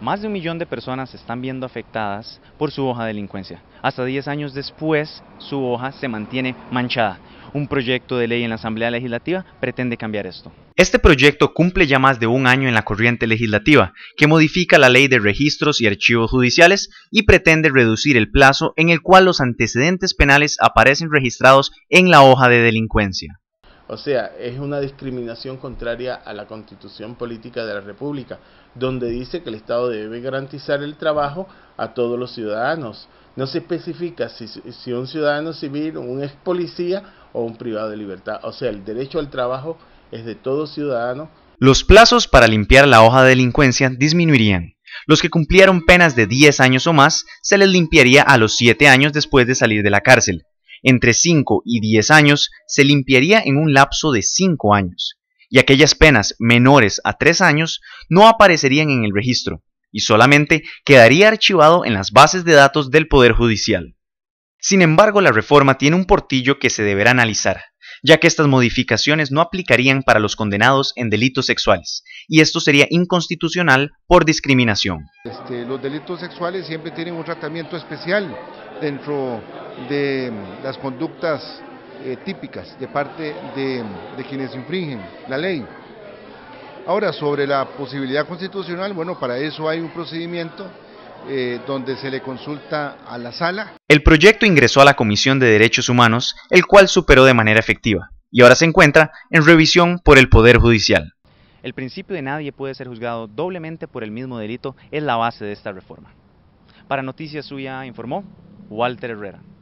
más de un millón de personas se están viendo afectadas por su hoja de delincuencia. Hasta 10 años después, su hoja se mantiene manchada. Un proyecto de ley en la Asamblea Legislativa pretende cambiar esto. Este proyecto cumple ya más de un año en la corriente legislativa, que modifica la ley de registros y archivos judiciales y pretende reducir el plazo en el cual los antecedentes penales aparecen registrados en la hoja de delincuencia. O sea, es una discriminación contraria a la constitución política de la República, donde dice que el Estado debe garantizar el trabajo a todos los ciudadanos. No se especifica si, un ciudadano civil, un ex policía o un privado de libertad. O sea, el derecho al trabajo es de todo ciudadano. Los plazos para limpiar la hoja de delincuencia disminuirían. Los que cumplieron penas de 10 años o más se les limpiaría a los 7 años después de salir de la cárcel entre 5 y 10 años se limpiaría en un lapso de 5 años, y aquellas penas menores a 3 años no aparecerían en el registro, y solamente quedaría archivado en las bases de datos del Poder Judicial. Sin embargo, la reforma tiene un portillo que se deberá analizar, ya que estas modificaciones no aplicarían para los condenados en delitos sexuales, y esto sería inconstitucional por discriminación. Este, los delitos sexuales siempre tienen un tratamiento especial dentro de las conductas eh, típicas de parte de, quienes infringen la ley. Ahora, sobre la posibilidad constitucional, bueno, para eso hay un procedimiento eh, donde se le consulta a la sala. El proyecto ingresó a la Comisión de Derechos Humanos, el cual superó de manera efectiva, y ahora se encuentra en revisión por el Poder Judicial. El principio de nadie puede ser juzgado doblemente por el mismo delito es la base de esta reforma. Para Noticias Suya informó Walter Herrera.